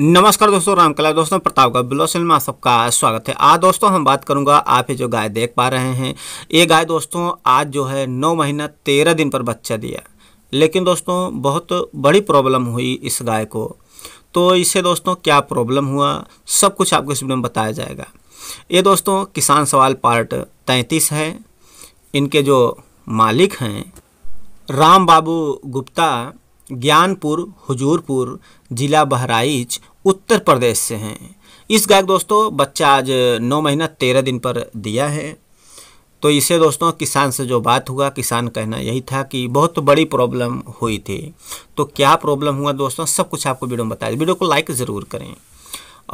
नमस्कार दोस्तों रामकला दोस्तों प्रतापगढ़ ब्लॉक सेल आप सबका स्वागत है आज दोस्तों हम बात करूंगा आप ये जो गाय देख पा रहे हैं ये गाय दोस्तों आज जो है नौ महीना तेरह दिन पर बच्चा दिया लेकिन दोस्तों बहुत बड़ी प्रॉब्लम हुई इस गाय को तो इससे दोस्तों क्या प्रॉब्लम हुआ सब कुछ आपको इस वीडियो में बताया जाएगा ये दोस्तों किसान सवाल पार्ट तैंतीस है इनके जो मालिक हैं राम बाबू गुप्ता ज्ञानपुर हुजूरपुर ज़िला बहराइच उत्तर प्रदेश से हैं इस गाय दोस्तों बच्चा आज नौ महीना तेरह दिन पर दिया है तो इसे दोस्तों किसान से जो बात हुआ किसान कहना यही था कि बहुत बड़ी प्रॉब्लम हुई थी तो क्या प्रॉब्लम हुआ दोस्तों सब कुछ आपको वीडियो में बता वीडियो को लाइक ज़रूर करें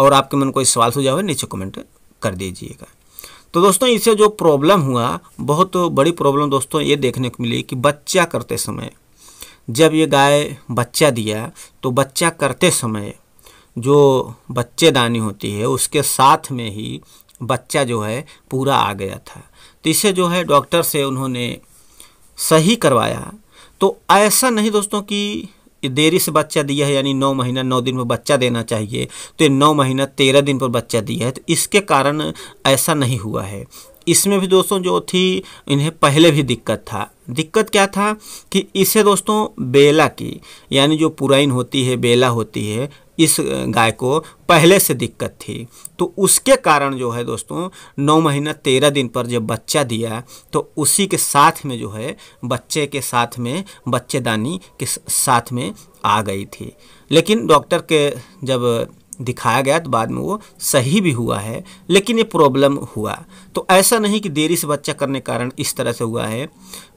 और आपके मन कोई सवाल सुझाव है नीचे कमेंट कर दीजिएगा तो दोस्तों इसे जो प्रॉब्लम हुआ बहुत बड़ी प्रॉब्लम दोस्तों ये देखने को मिली कि बच्चा करते समय जब ये गाय बच्चा दिया तो बच्चा करते समय जो बच्चेदानी होती है उसके साथ में ही बच्चा जो है पूरा आ गया था तो इसे जो है डॉक्टर से उन्होंने सही करवाया तो ऐसा नहीं दोस्तों कि देरी से बच्चा दिया है यानी नौ महीना नौ दिन पर बच्चा देना चाहिए तो ये नौ महीना तेरह दिन पर बच्चा दिया है तो इसके कारण ऐसा नहीं हुआ है इसमें भी दोस्तों जो थी इन्हें पहले भी दिक्कत था दिक्कत क्या था कि इसे दोस्तों बेला की यानी जो पुराइन होती है बेला होती है इस गाय को पहले से दिक्कत थी तो उसके कारण जो है दोस्तों नौ महीना तेरह दिन पर जब बच्चा दिया तो उसी के साथ में जो है बच्चे के साथ में बच्चेदानी के साथ में आ गई थी लेकिन डॉक्टर के जब दिखाया गया तो बाद में वो सही भी हुआ है लेकिन ये प्रॉब्लम हुआ तो ऐसा नहीं कि देरी से बच्चा करने कारण इस तरह से हुआ है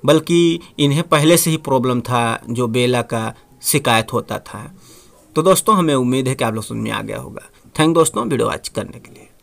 बल्कि इन्हें पहले से ही प्रॉब्लम था जो बेला का शिकायत होता था तो दोस्तों हमें उम्मीद है कि आप लोग सुन में आ गया होगा थैंक दोस्तों वीडियो वॉच करने के लिए